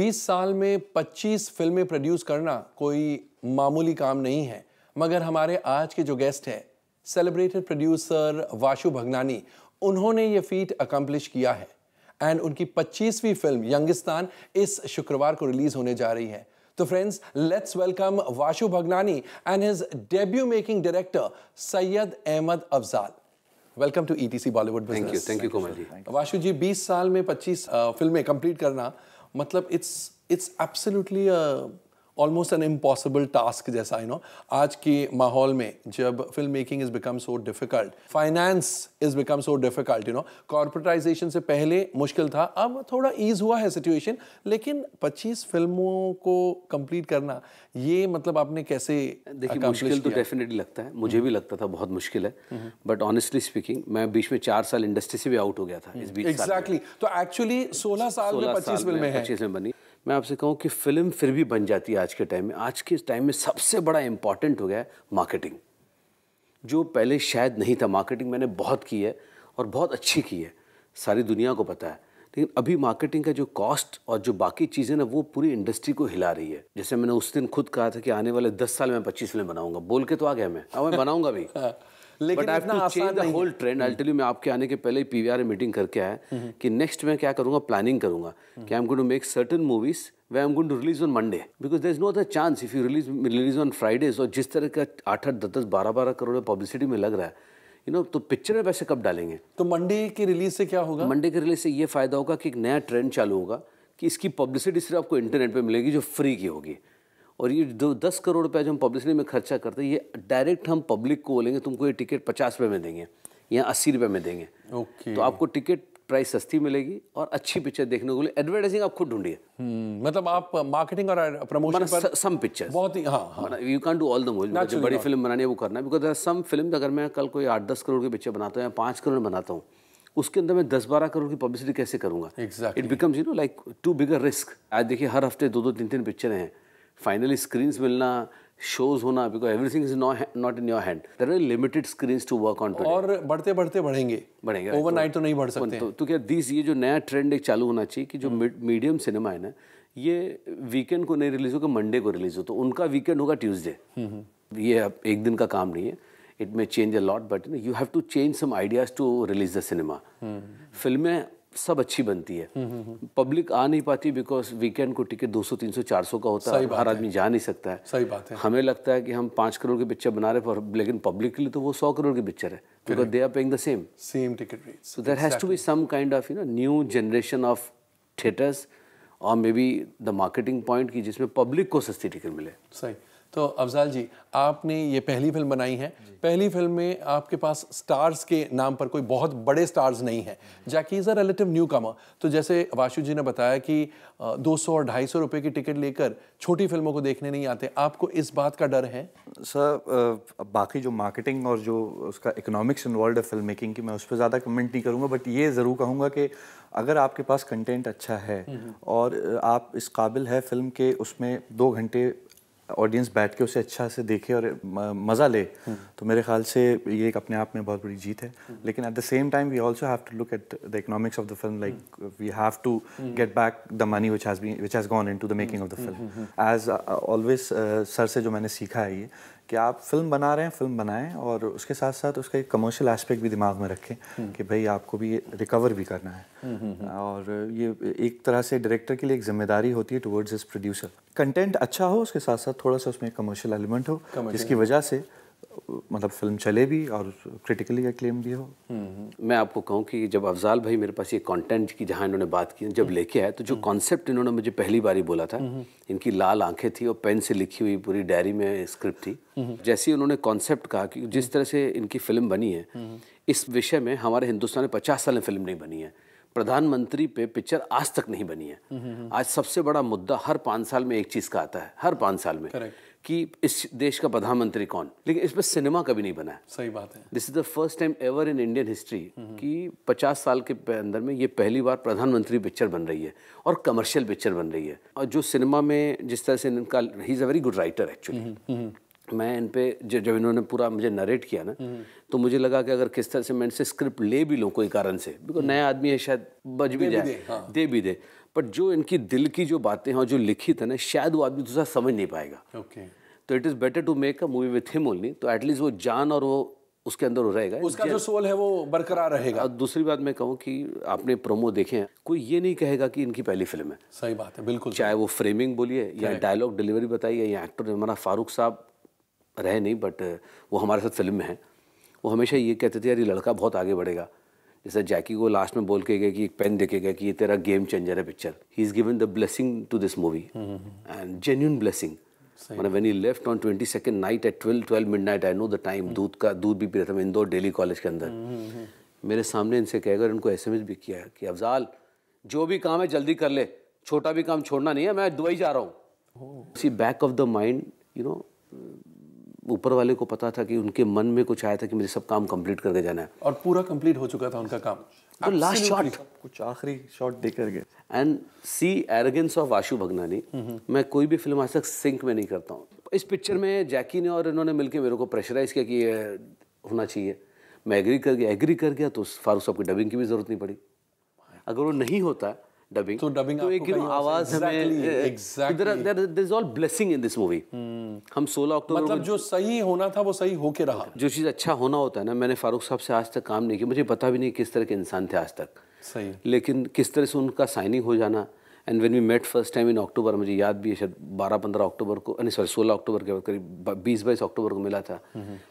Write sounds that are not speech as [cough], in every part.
20 साल में 25 फिल्में प्रोड्यूस करना कोई मामूली काम नहीं है मगर हमारे आज के जो गेस्ट हैं सेलिब्रेटेड प्रोड्यूसर वाशु भगनानी उन्होंने ये फीट अकम्पलिश किया है एंड उनकी 25वीं फिल्म यंगिस्तान इस शुक्रवार को रिलीज होने जा रही है तो friends let's welcome Vashu Bhagnani and his debut making director Syed Ahmed Afzal welcome to ETC Bollywood thank you thank you Komal ji Vashu ji 20 साल में 25 फिल्में कंप्लीट करना मतलब it's it's absolutely almost an impossible task जैसा यू नो आज के माहौल में जब film making is become so difficult finance is become so difficult you know corporatisation से पहले मुश्किल था अब थोड़ा ईज हुआ है सिचुएशन लेकिन 25 फिल्मों को कंप्लीट करना ये मतलब आपने कैसे देखिए मुश्किल तो डेफिनेटली लगता है मुझे हम्म। भी लगता था बहुत मुश्किल है बट ऑनेस्टली स्पीकिंग मैं बीच में चार साल इंडस्ट्री से भी आउट हो गया था इस हम्म। बीच एग्जैक्टली exactly. तो एक्चुअली सोलह साल में पच्चीस फिल्में पच्चीस में बनी मैं आपसे कहूँ कि फिल्म फिर भी बन जाती है आज के टाइम में आज के टाइम में सबसे बड़ा इम्पॉर्टेंट हो गया है मार्केटिंग जो पहले शायद नहीं था मार्केटिंग मैंने बहुत की है और बहुत अच्छी की है सारी दुनिया को पता है लेकिन अभी मार्केटिंग का जो कॉस्ट और जो बाकी चीज़ें ना वो पूरी इंडस्ट्री को हिला रही है जैसे मैंने उस दिन खुद कहा था कि आने वाले दस साल में पच्चीस फिल्म बनाऊंगा बोल के तो आ गया मैं अब मैं बनाऊंगा भी हाँ। लेकिन इतना आसान नहीं ट्रेंड हम्म। आपके आने के पहले मीटिंग करके आया हम्म। कि नेक्स्ट मैं क्या करूंगा प्लानिंग करूंगा हम्म। कि I am to make movies we am to release on Monday because there is no other chance if you release release on Fridays और जिस तरह का आठ आठ दस दस बारह बारह करोड़ पब्लिसिटी में लग रहा है यू नो तो पिक्चर में पैसे कब डालेंगे तो मंडे की रिलीज से क्या होगा मंडे के रिलीज से ये फायदा होगा कि एक नया ट्रेंड चालू होगा कि इसकी पब्लिसिटी सिर्फ आपको इंटरनेट पर मिलेगी जो फ्री की होगी और ये जो दस करोड़ रुपया जो हम पब्लिसिटी में खर्चा करते हैं ये डायरेक्ट हम पब्लिक को बोलेंगे तुमको ये टिकट पचास रुपये में देंगे या अस्सी रुपये में देंगे ओके तो आपको टिकट प्राइस सस्ती मिलेगी और अच्छी पिक्चर देखने को लिए एडवर्टाइजिंग आप खुद ढूंढिए हम्म, मतलब आप मार्केटिंग और प्रमोशन पर सम पिक्चर बहुत ही हाँ, हाँ. You can do all the जो बड़ी फिल्म हाँ। बनानी है वो करना है बिकॉज सम फिल्म अगर मैं कल कोई आठ दस करोड़ की पिक्चर बनाता हूँ या पाँच करोड़ बनाता हूँ उसके अंदर मैं दस बारह करोड़ की पब्लिसिटी कैसे करूंगा it becomes you know like to bigger risk आज देखिए हर हफ्ते दो दो तीन तीन पिक्चरें हैं फाइनली स्क्रीन्स मिलना शोज होना because everything is not in your hand. There are limited screens to work on today. और बढ़ते बढ़ते बढ़ेंगे बढ़ेंगे ओवरनाइट तो नहीं बढ़ तो, सकते तो, तो क्या दिस ये जो नया ट्रेंड एक चालू होना चाहिए कि जो मीडियम हाँ। सिनेमा है ना ये वीकेंड को नहीं रिलीज होगा मंडे को रिलीज हो तो उनका वीकेंड होगा ट्यूजडे हम्म, हम्म। ये एक दिन का काम नहीं है it may change a lot but you have to change some ideas to release the cinema फिल्में सब अच्छी बनती है हम्म, हम्म, हम्म। पब्लिक आ नहीं पाती बिकॉज वीकेंड को टिकट 200 300 400 का होता है हर आदमी जा नहीं सकता है सही बात है हमें लगता है कि हम पाँच करोड़ के पिक्चर बना रहे पर लेकिन पब्लिक के लिए तो वो सौ करोड़ की पिक्चर है because they are paying the same same ticket rate so there has to be some kind of you know new generation of theatres और maybe the marketing point की जिसमें पब्लिक को सस्ती टिकट मिले सही तो अफजाल जी आपने ये पहली फिल्म बनाई है पहली फिल्म में आपके पास स्टार्स के नाम पर कोई बहुत बड़े स्टार्स नहीं है Jackky is a relative newcomer तो जैसे वाशु जी ने बताया कि 200 और ढाई सौ रुपये की टिकट लेकर छोटी फिल्मों को देखने नहीं आते आपको इस बात का डर है सर बाकी जो मार्केटिंग और जो उसका इकोनॉमिक्स इन्वॉल्व है फिल्म मेकिंग की मैं उस पर ज़्यादा कमेंट नहीं करूँगा बट ये ज़रूर कहूँगा कि अगर आपके पास कंटेंट अच्छा है हम्म, हम्म। और आप इस काबिल है फिल्म के उसमें दो घंटे ऑडियंस बैठ के उसे अच्छा से देखे और मज़ा ले तो मेरे ख्याल से ये एक अपने आप में बहुत बड़ी जीत है लेकिन at the same time we also have to look at the economics of the film like we have to get back the money which has been which has gone into the making of the film as always sir से जो मैंने सीखा है ये कि आप film बना रहे हैं फिल्म बनाएं और उसके साथ साथ उसका एक कमर्शियल एस्पेक्ट भी दिमाग में रखें हम्म। कि भाई आपको भी रिकवर भी करना है हम्म, हम्म, और ये एक तरह से डायरेक्टर के लिए एक जिम्मेदारी होती है टुवर्ड्स हिज प्रोड्यूसर कंटेंट अच्छा हो उसके साथ साथ थोड़ा सा उसमें कमर्शियल एलिमेंट हो जिसकी वजह से मतलब फिल्म चले भी और क्रिटिकली अक्लेम भी हो हम्म, मैं आपको कहूँ कि जब अफजाल भाई मेरे पास ये कंटेंट की जहाँ इन्होंने बात की जब लेके आए तो जो कॉन्सेप्ट हम्म। इन्होंने मुझे पहली बार ही बोला था हम्म। इनकी लाल आंखें थी और पेन से लिखी हुई पूरी डायरी में स्क्रिप्ट थी जैसे ही उन्होंने कॉन्सेप्ट कहा कि जिस तरह से इनकी फिल्म बनी है इस विषय में हमारे हिंदुस्तान में पचास साल में फिल्म नहीं बनी है प्रधानमंत्री पे पिक्चर आज तक नहीं बनी है आज सबसे बड़ा मुद्दा हर पाँच साल में एक चीज़ का आता है हर पाँच साल में कि इस देश का प्रधानमंत्री कौन लेकिन इस पर सिनेमा कभी नहीं बना है सही बात है this is the first time ever in Indian history कि 50 साल के अंदर में ये पहली बार प्रधानमंत्री पिक्चर बन रही है और कमर्शियल पिक्चर बन रही है और जो सिनेमा में जिस तरह से इनका ही is a very good writer actually मैं इन पे जब इन्होंने पूरा मुझे नरेट किया ना हम्म। तो मुझे लगा कि अगर किस तरह से मैं इनसे स्क्रिप्ट ले भी लूँ कोई कारण से बिकॉज हम्म। नया आदमी है शायद बज भी जाए दे हाँ। भी दे बट जो इनकी दिल की जो बातें हैं और जो लिखित है ना शायद वो आदमी दूसरा समझ नहीं पाएगा ओके तो it is better to make a movie with him only तो एटलीस्ट वो जान और वो उसके अंदर रहेगा उसका जो सोल है वो बरकरार रहेगा और दूसरी बात मैं कहूँ कि आपने प्रोमो देखे हैं कोई ये नहीं कहेगा कि इनकी पहली फिल्म है सही बात है बिल्कुल चाहे वो फ्रेमिंग बोलिए या डायलॉग डिलीवरी बताइए या एक्टर हमारा फारूक साहब रहे नहीं बट वो हमारे साथ फिल्म में है वो हमेशा ये कहते थे यार ये लड़का बहुत आगे बढ़ेगा जैसा जैकी को लास्ट में बोल के गए कि एक पेन देखे गए कि ये तेरा गेम चेंजर है picture he is given the blessing to this movie and genuine blessing मतलब when he left on twenty second night at twelve twelve midnight I know the time दूध का दूध भी पी रहा था Indore daily college के अंदर हम्म, हम्म, हम्म. मेरे सामने इनसे कहकर इनको एस भी किया कि अफजाल जो भी काम है जल्दी कर ले छोटा भी काम छोड़ना नहीं है मैं दुबई जा रहा हूँ see back of the mind you know ऊपर वाले को पता था कि उनके मन में कुछ आया था कि मेरे सब काम कंप्लीट करके जाना है और पूरा कंप्लीट हो चुका था उनका काम तो लास्ट शॉट कुछ आखिरी शॉट देकर गए and see arrogance of Ashu Bhagnani मैं कोई भी फिल्म आज तक सिंक में नहीं करता हूँ इस पिक्चर में जैकी ने और इन्होंने मिलकर मेरे को प्रेशराइज किया कि ये होना चाहिए मैं एग्री कर गया एग्री कर गया तो फारूक साहब की डबिंग की भी जरूरत नहीं पड़ी अगर वो नहीं होता डबिंग तो डबिंग तो एक आवाज हमें all blessing in this movie हम 16 अक्टूबर मतलब जो सही होना था वो सही होके रहा जो चीज़ अच्छा होना होता है ना मैंने फारूक साहब से आज तक काम नहीं किया मुझे पता भी नहीं किस तरह के इंसान थे आज तक सही लेकिन किस तरह से उनका साइनिंग हो जाना and when we met first time in October मुझे याद भी है शायद बारह पंद्रह अक्टूबर को यानी सॉरी सोलह अक्टूबर के करीब बीस बाईस अक्टूबर को मिला था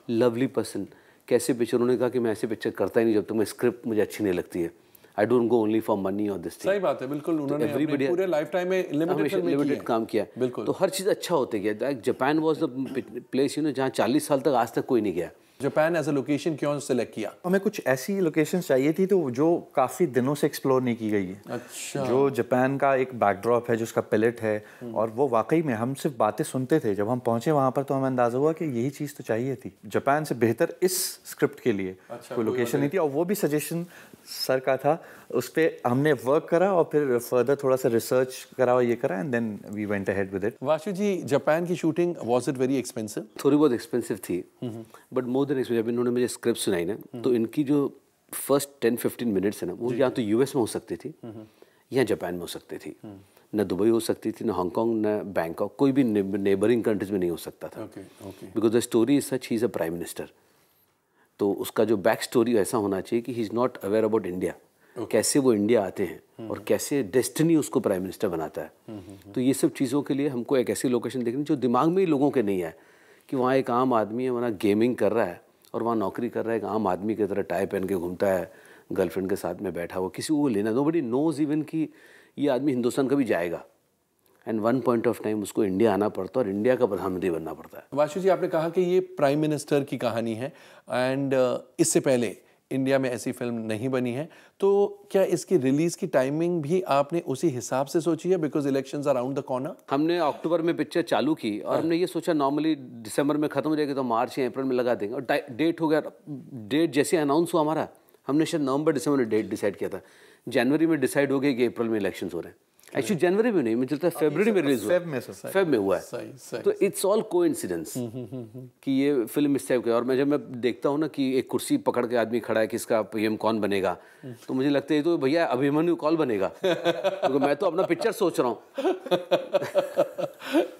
लवली हम्म। पर्सन कैसे पिक्चर उन्होंने कहा कि मैं ऐसे पिक्चर करता ही नहीं जब तक मैं स्क्रिप्ट मुझे अच्छी नहीं लगती है I don't go only for money और दिस थिंग सही बात है बिल्कुल तो उन्होंने एवरीबडी पूरे लाइफ टाइम में लिमिटेड लिमिटेड काम किया बिल्कुल तो हर चीज़ अच्छा होते गया Japan was the place you know जहाँ चालीस साल तक आज तक कोई नहीं गया जापान एज अ लोकेशन क्यों सेलेक्ट किया हमें कुछ ऐसी लोकेशन चाहिए थी तो जो काफ़ी दिनों से एक्सप्लोर नहीं की गई है अच्छा जो जापान का एक बैकड्रॉप है जो उसका पिलेट है हम्म। और वो वाकई में हम सिर्फ बातें सुनते थे जब हम पहुंचे वहां पर तो हमें अंदाज़ा हुआ कि यही चीज़ तो चाहिए थी जापान से बेहतर इस स्क्रिप्ट के लिए अच्छा, कोई लोकेशन नहीं थी और वो भी सजेशन सर का था उस पर हमने वर्क करा और फिर फर्दर थोड़ा सा रिसर्च करा और ये करा and then we went ahead with it Vashu ji Japan की shooting was it very expensive थोड़ी बहुत एक्सपेंसिव थी बट हम्म। मोदी दिन एक्सपीरियंस जब इन्होंने मुझे स्क्रिप्ट सुनाई ना हम्म। तो इनकी जो फर्स्ट टेन फिफ्टीन मिनट्स है ना वो या तो यूएस में हो सकती थी हम्म, हम्म। या जापान में हो सकती थी ना दुबई हो सकती थी ना हांगकॉन्ग ना बैंकॉक कोई भी नेबरिंग कंट्रीज में नहीं हो सकता था because the story is such he is a prime minister तो उसका जो बैक स्टोरी ऐसा होना चाहिए कि he is not aware about India कैसे वो इंडिया आते हैं और कैसे डेस्टिनी उसको प्राइम मिनिस्टर बनाता है तो ये सब चीज़ों के लिए हमको एक ऐसी लोकेशन देखनी जो दिमाग में ही लोगों के नहीं आए कि वहाँ एक आम आदमी है वहाँ गेमिंग कर रहा है और वहाँ नौकरी कर रहा है एक आम आदमी की तरह टाई पहन के घूमता है गर्लफ्रेंड के साथ में बैठा हुआ किसी को लेना नो बडी नोज इवन कि ये आदमी हिंदुस्तान कभी जाएगा and one point of time उसको इंडिया आना पड़ता है और इंडिया का प्रधानमंत्री बनना पड़ता है वाशु जी आपने कहा कि ये प्राइम मिनिस्टर की कहानी है एंड uh, इससे पहले इंडिया में ऐसी फिल्म नहीं बनी है तो क्या इसकी रिलीज की टाइमिंग भी आपने उसी हिसाब से सोची है because elections around the corner हमने अक्टूबर में पिक्चर चालू की और हाँ। हमने ये सोचा नॉर्मली दिसंबर में खत्म हो जाएगी तो मार्च या अप्रैल में लगा देंगे और डेट हो गया डेट जैसे अनाउंस हुआ हमारा हमने शायद नवंबर दिसंबर में डेट डिसाइड किया था जनवरी में डिसाइड हो गया कि अप्रैल में इलेक्शन हो रहे हैं एक्चुअली जनवरी में नहीं मुझे लगता है फेबररी में रिलीज हुआ फेब में फेब में हुआ है तो इट्स ऑल को कि ये फिल्म इस टाइप की और मैं जब मैं देखता हूँ ना कि एक कुर्सी पकड़ के आदमी खड़ा है कि इसका पीएम कौन बनेगा तो मुझे लगता है तो भैया अभिमन्यु कौन बनेगा [laughs] क्योंकि मैं तो अपना पिक्चर सोच रहा हूँ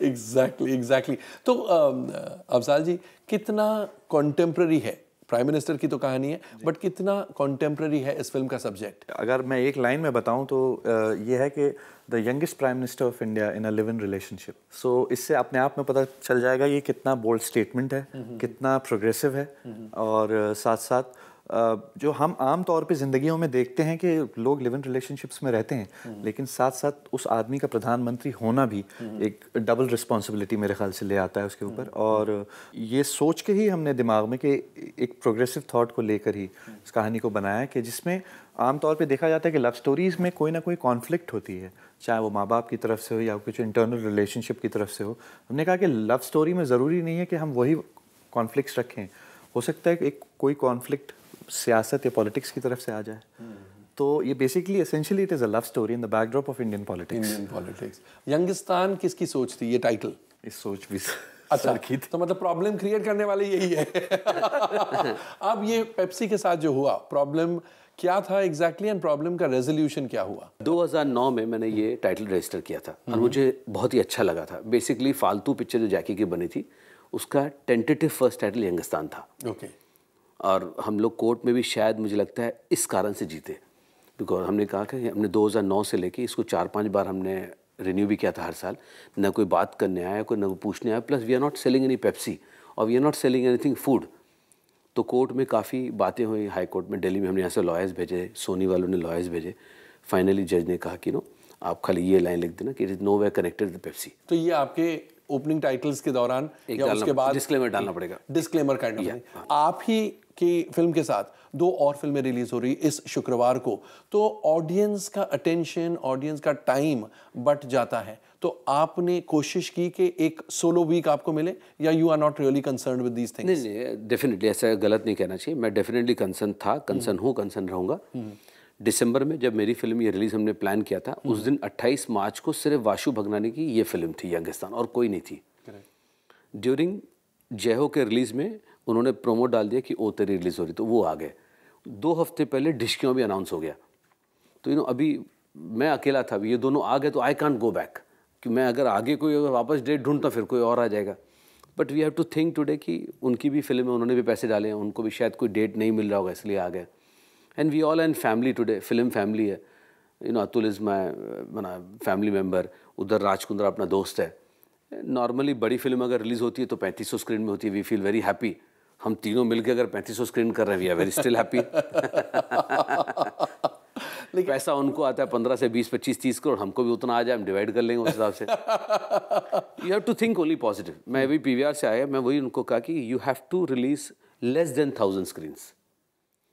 एग्जैक्टली [laughs] एग्जैक्टली तो um, अफजाल जी कितना कॉन्टेम्प्रेरी है प्राइम मिनिस्टर की तो कहानी है बट कितना कॉन्टेम्प्रेरी है इस फिल्म का सब्जेक्ट अगर मैं एक लाइन में बताऊं तो ये है कि the youngest prime minister of India in a live in relationship so इससे अपने आप में पता चल जाएगा ये कितना बोल्ड स्टेटमेंट है हम्म, हम्म, हम्म। कितना प्रोग्रेसिव है और साथ साथ जो हम आम तौर पे जिंदगी में देखते हैं कि लोग लिव इन रिलेशनशिप्स में रहते हैं हम्म। लेकिन साथ साथ उस आदमी का प्रधानमंत्री होना भी हम्म। एक डबल रिस्पॉन्सिबिलिटी मेरे ख्याल से ले आता है उसके ऊपर हम्म। और ये सोच के ही हमने दिमाग में कि एक प्रोग्रेसिव थाट को लेकर ही इस कहानी को बनाया कि जिसमें आमतौर पे देखा जाता है कि लव स्टोरीज़ में कोई ना कोई कॉन्फ्लिक्ट होती है चाहे वो माँ बाप की तरफ से हो या कुछ इंटरनल रिलेशनशिप की तरफ से हो हमने कहा कि लव स्टोरी में ज़रूरी नहीं है कि हम वही कॉन्फ्लिक्ट रखें हो सकता है एक कोई कॉन्फ्लिक्ट सियासत या पॉलिटिक्स की तरफ से आ जाए तो ये basically essentially it is a love story in the backdrop of Indian politics Indian politics Youngistaan किसकी सोच थी ये टाइटल इस सोच भी अच्छा की तो मतलब प्रॉब्लम क्रिएट करने वाले यही है [laughs] अब ये पेप्सी के साथ जो हुआ प्रॉब्लम क्या था एग्जैक्टली एंड प्रॉब्लम का रेजोल्यूशन क्या हुआ 2009 में मैंने ये टाइटल रजिस्टर किया था और मुझे बहुत ही अच्छा लगा था बेसिकली फालतू पिक्चर जो जैकी की बनी थी उसका टेंटेटिव फर्स्ट टाइटल यंगस्तान था ओके okay. और हम लोग कोर्ट में भी शायद मुझे लगता है इस कारण से जीते बिकॉज हमने कहा कि हमने 2009 से लेके इसको चार पांच बार हमने रिन्यू भी किया था हर साल ना कोई बात करने आया कोई ना कोई पूछने आया plus we are not selling any Pepsi और we are not selling anything food तो कोर्ट में काफ़ी बातें हुई हाई कोर्ट में दिल्ली में हमने यहाँ से लॉयर्स भेजे सोनी वालों ने लॉयर्स भेजे फाइनली जज ने कहा कि नो आप खाली ये लाइन लिख देना कि it is no way connected with Pepsi तो ये आपके ओपनिंग टाइटल्स के दौरान या उसके बाद डिस्क्लेमर डालना पड़ेगा डिस्क्लेमर काइंड ऑफ आप ही की फिल्म के साथ दो और फिल्में रिलीज हो रही इस शुक्रवार को तो ऑडियंस का अटेंशन ऑडियंस का टाइम बट जाता है तो आपने कोशिश की कि एक सोलो वीक आपको मिले या you are not really concern with these things नहीं नहीं डेफिनेटली ऐसा गलत नहीं कहना चाहिए मैं डेफिनेटली कंसर्न था कंसर्न हम्म। हूँ कंसर्न रहूँगा हम्म। दिसंबर में जब मेरी फिल्म ये रिलीज़ हमने प्लान किया था उस दिन 28 मार्च को सिर्फ वाशु भगनानी की ये फिल्म थी यंगस्तान और कोई नहीं थी ड्यूरिंग जयहो के रिलीज़ में उन्होंने प्रोमो डाल दिया कि ओ तेरी रिलीज़ हो रही तो वो आ गए दो हफ्ते पहले डिशक्यों भी अनाउंस हो गया तो यू नो अभी मैं अकेला था ये दोनों आ गए तो आई कॉन्ट गो बैक कि मैं अगर आगे कोई अगर वापस डेट ढूंढता फिर कोई और आ जाएगा but we have to think today कि उनकी भी फिल्म है उन्होंने भी पैसे डाले हैं उनको भी शायद कोई डेट नहीं मिल रहा होगा इसलिए आ गए and we all an family today film family है. You know Atul is my मना फैमिली मेम्बर उधर राजकुंद्रा अपना दोस्त है. नॉर्मली बड़ी फिल्म अगर रिलीज होती है तो सौ स्क्रीन में होती है. वी फील वेरी हैप्पी हम तीनों मिलकर अगर सौ स्क्रीन कर रहे हैं we are very still happy लेकिन पैसा उनको आता है पंद्रह से बीस पच्चीस तीस करोड़ हमको भी उतना आ जाए हम डिवाइड कर लेंगे उस हिसाब से you have to think only positive मैं अभी पीवीआर से आया मैं वही उनको कहा कि you have to release less than thousand screens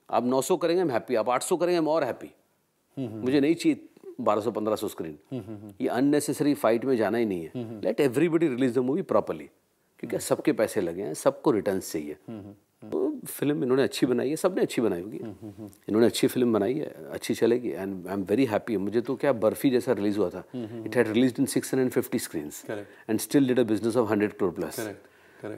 आप 900 करेंगे हम हैप्पी आप 800 करेंगे हम और हैप्पी मुझे नहीं चाहिए 1200 1500 स्क्रीन ये अननेसेसरी फाइट में जाना ही नहीं है let everybody release the movie properly क्योंकि सबके पैसे लगे हैं सबको रिटर्न चाहिए तो फिल्म इन्होंने अच्छी बनाई है सबने अच्छी बनाई होगी इन्होंने अच्छी फिल्म बनाई है अच्छी चलेगी and I am very happy मुझे तो क्या बर्फी जैसा रिलीज हुआ था it had release in six hundred fifty screen and still did a business of hundred crore plus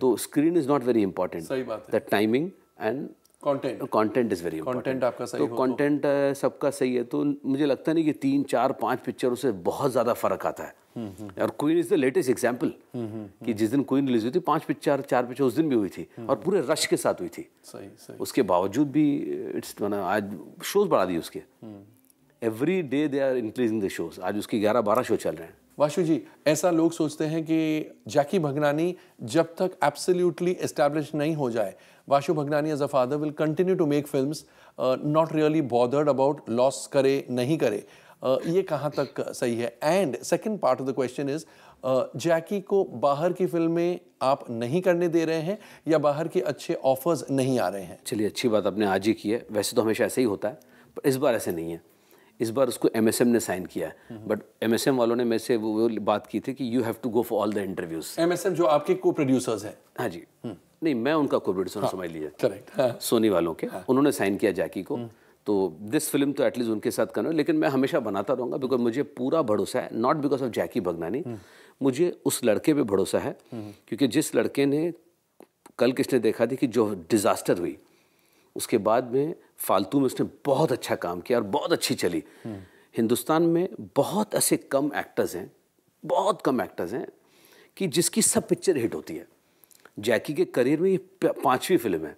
तो screen is not very important the timing and content content is very content आपका सही तो कंटेंट तो... सबका सही है तो मुझे लगता नहीं कि तीन चार पांच पिक्चरों से बहुत ज़्यादा फर्क आता है हम्म, हम्म। और Queen is the latest example कि जिस दिन क्वीन रिलीज हुई थी पांच पिक्चर चार पिक्चर उस दिन भी हुई थी हम्म। और पूरे रश के साथ हुई थी सही सही उसके बावजूद भी इट्स मैंने आज शोज बढ़ा दिए उसके every day they are increasing the shows आज उसके ग्यारह बारह शो चल रहे हैं वाशु जी ऐसा लोग सोचते हैं कि जैकी भगनानी जब तक एब्सोल्युटली एस्टेब्लिश नहीं हो जाए Vashu Bhagnani as a father will continue to make film not really bothered about loss करे नहीं करे uh, ये कहाँ तक सही है and second part of the question is Jackky को बाहर की फिल्में आप नहीं करने दे रहे हैं या बाहर के अच्छे ऑफर्स नहीं आ रहे हैं चलिए अच्छी बात आपने आज ही की है वैसे तो हमेशा ऐसे ही होता है पर इस बार ऐसे नहीं है इस बार उसको एम ने साइन किया बट एम हम्म। वालों ने मेरे से वो, वो बात की थी कि you have to go for all the interviews um जो आपके को प्रोड्यूसर्स हैं हाँ जी हम्म। नहीं मैं उनका को प्रोड्यूसर हाँ, समझ लिया करेक्ट हाँ, सोनी वालों के हाँ, उन्होंने साइन किया जैकी को हम्म। तो दिस फिल्म तो एटलीस्ट उनके साथ करना लेकिन मैं हमेशा बनाता रहूँगा बिकॉज मुझे पूरा भरोसा है not because of Jackky Bhagnani मुझे उस लड़के पे भरोसा है क्योंकि जिस लड़के ने कल किसने देखा थी कि जो डिज़ास्टर हुई उसके बाद में फालतू में उसने बहुत अच्छा काम किया और बहुत अच्छी चली हिंदुस्तान में बहुत ऐसे कम एक्टर्स हैं बहुत कम एक्टर्स हैं कि जिसकी सब पिक्चर हिट होती है जैकी के करियर में ये पांचवी फिल्म है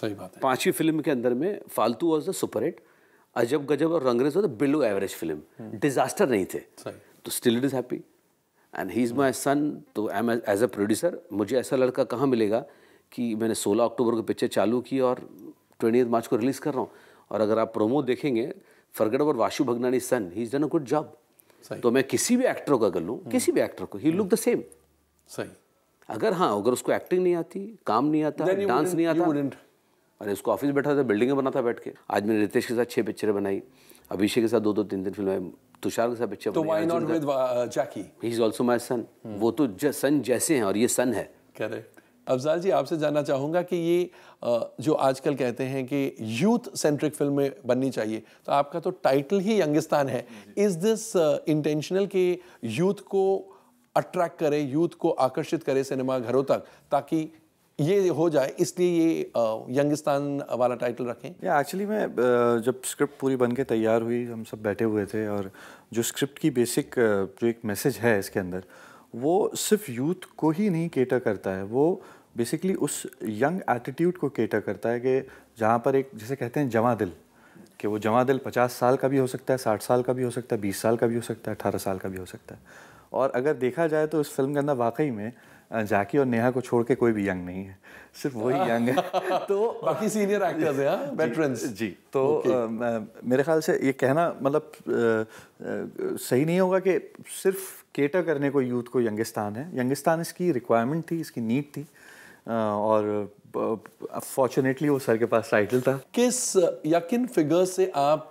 सही बात है पांचवी फिल्म के अंदर में फालतू was the super hit Ajab Gazab और Rangrezz was the below average film disaster नहीं थे तो still it is happy and he is my son तो I am as a producer मुझे ऐसा लड़का कहाँ मिलेगा कि मैंने 16 अक्टूबर को पिक्चर चालू की और ट्वेंटी मार्च को रिलीज़ कर रहा हूँ और अगर आप प्रोमो देखेंगे फरगड़ और Vashu Bhagnani son he is done a good job तो मैं किसी भी एक्टर को अगर लूँ किसी भी एक्टर को ही लुक द सेम सही अगर हाँ अगर उसको एक्टिंग नहीं आती काम नहीं आता डांस नहीं आता अरे उसको ऑफिस बैठा था बिल्डिंग बिल्डिंगें बनाता बैठ के आज मैंने रितेश के साथ छह पिक्चरें बनाई अभिषेक के साथ दो दो तीन तीन फिल्म तुषार के साथ पिक्चर तो why not with Jackky he is also my son वो तो सन जैसे हैं और ये सन है अफजाल जी आपसे जानना चाहूँगा कि ये जो आजकल कहते हैं कि यूथ सेंट्रिक फिल्में बननी चाहिए तो आपका तो टाइटल ही यंगिस्तान है इज दिस इंटेंशनल कि यूथ को अट्रैक्ट करें यूथ को आकर्षित करें सिनेमा घरों तक ताकि ये हो जाए इसलिए ये यंगिस्तान वाला टाइटल रखें या एक्चुअली मैं जब स्क्रिप्ट पूरी बन के तैयार हुई हम सब बैठे हुए थे और जो स्क्रिप्ट की बेसिक जो एक मैसेज है इसके अंदर वो सिर्फ यूथ को ही नहीं केटर करता है वो बेसिकली उस यंग एटीट्यूड को केटर करता है कि जहाँ पर एक जैसे कहते हैं जमा दिल कि वो जमा दिल पचास साल का भी हो सकता है साठ साल का भी हो सकता है बीस साल का भी हो सकता है अठारह साल का भी हो सकता है और अगर देखा जाए तो इस फिल्म के अंदर वाकई में जाकी और नेहा को छोड़ के कोई भी यंग नहीं है सिर्फ वही यंग है [laughs] तो बाकी सीनियर एक्टर्स हैं वेटरन्स जी तो okay. आ, मेरे ख्याल से ये कहना मतलब सही नहीं होगा कि सिर्फ केटर करने को यूथ को यंगिस्तान है यंगिस्तान इसकी रिक्वायरमेंट थी इसकी नीड थी और फॉर्चुनेटली वो सर के पास टाइटल था किस या किन फिगर से आप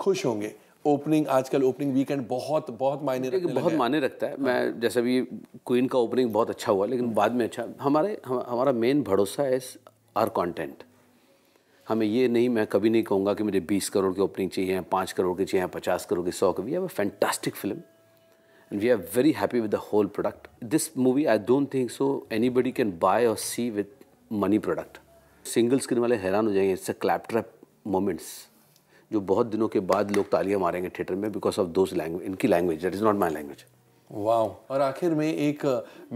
खुश होंगे ओपनिंग आजकल ओपनिंग वीकेंड बहुत बहुत मायने है बहुत मायने रखता है मैं हाँ। जैसे भी क्वीन का ओपनिंग बहुत अच्छा हुआ लेकिन हाँ। बाद में अच्छा हमारे हम, हमारा मेन भरोसा है आर कंटेंट हमें ये नहीं मैं कभी नहीं कहूँगा कि मुझे बीस करोड़ की ओपनिंग चाहिए पाँच करोड़ की चाहिए पचास करोड़ की सौ कभी है वह fantastic film and we are very happy with the whole product. This movie, I don't think so anybody can buy or see with money product. Single screen वाले हैरान हो जाएंगे it's a clap trap moments जो बहुत दिनों के बाद लोग तालियां मारेंगे थिएटर में बिकॉज ऑफ दोज लैंग्वेज इनकी language that is not my language wow और आखिर में एक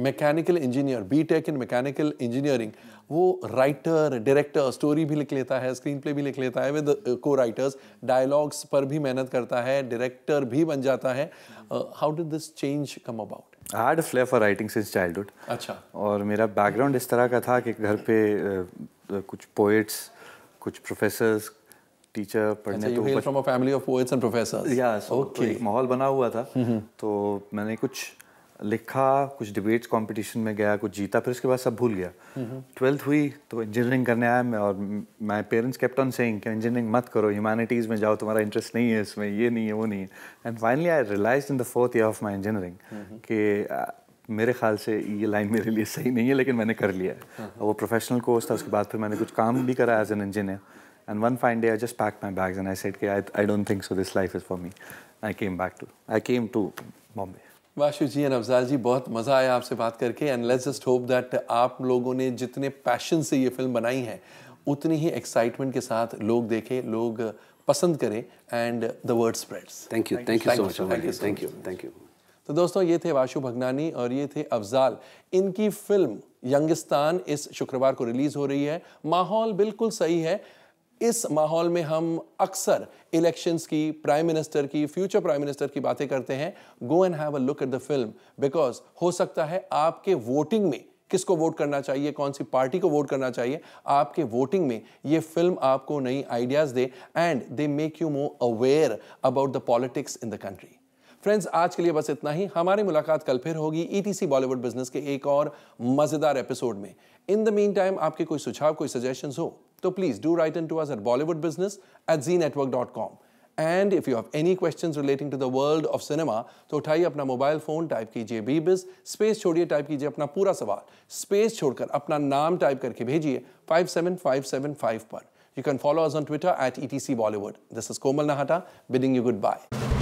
mechanical engineer B Tech in mechanical engineering वो राइटर डायरेक्टर स्टोरी भी लिख लेता है स्क्रीन प्ले भी लिख लेता है विद को राइटर्स डायलॉग्स पर भी मेहनत करता है डायरेक्टर भी बन जाता है how did this change come about I had flair for writing since childhood अच्छा और मेरा बैकग्राउंड इस तरह का था कि घर पे uh, uh, कुछ पोइट्स कुछ प्रोफेसर्स टीचर पढ़ने अच्छा, तो from a family of poets and professors या ओके माहौल बना हुआ था तो मैंने कुछ लिखा कुछ डिबेट्स कंपटीशन में गया कुछ जीता फिर उसके बाद सब भूल गया ट्वेल्थ हुई तो इंजीनियरिंग करने आया मैं और my parents kept on saying कि इंजीनियरिंग मत करो ह्यूमैनिटीज़ में जाओ तुम्हारा इंटरेस्ट नहीं है इसमें ये नहीं है वो नहीं है and finally I realise in the fourth year of my engineering कि मेरे ख्याल से ये लाइन मेरे लिए सही नहीं है लेकिन मैंने कर लिया है वो प्रोफेशनल कोर्स था उसके बाद फिर मैंने कुछ काम भी करा as an engineer and one fine day I just pack my bags and I said कि I don't think so this life is for me I came back to I came to Bombay Vashu ji and Afzal ji बहुत मज़ा आया आपसे बात करके and let's just hope that आप लोगों ने जितने पैशन से ये फिल्म बनाई है उतनी ही एक्साइटमेंट के साथ लोग देखें लोग पसंद करें and the word spreads thank you thank you so much thank you thank you thank you तो दोस्तों ये थे वाशु भगनानी और ये थे अफजाल इनकी फिल्म यंगिस्तान इस शुक्रवार को रिलीज़ हो रही है माहौल बिल्कुल सही है इस माहौल में हम अक्सर इलेक्शंस की प्राइम मिनिस्टर की फ्यूचर प्राइम मिनिस्टर की बातें करते हैं go and have a look at the film because हो सकता है आपके वोटिंग में किसको वोट करना चाहिए कौन सी पार्टी को वोट करना चाहिए आपके वोटिंग में ये फिल्म आपको नई आइडियाज दे and they make you more aware about the politics in the country friends आज के लिए बस इतना ही हमारी मुलाकात कल फिर होगी ईटीसी बॉलीवुड बिजनेस के एक और मजेदार एपिसोड में इन द मीन टाइम आपके कोई सुझाव कोई सजेशन हो तो please do write in to us at Bollywood business at Zee network dot com and if you have any question relating to the world of cinema तो उठाइए अपना mobile phone type कीजिए बी बिज स्पेस छोड़िए type कीजिए अपना पूरा सवाल space छोड़कर अपना नाम टाइप करके भेजिए five seven five seven five पर you can follow us on Twitter at E T C Bollywood this is Komal Nahata bidding you good bye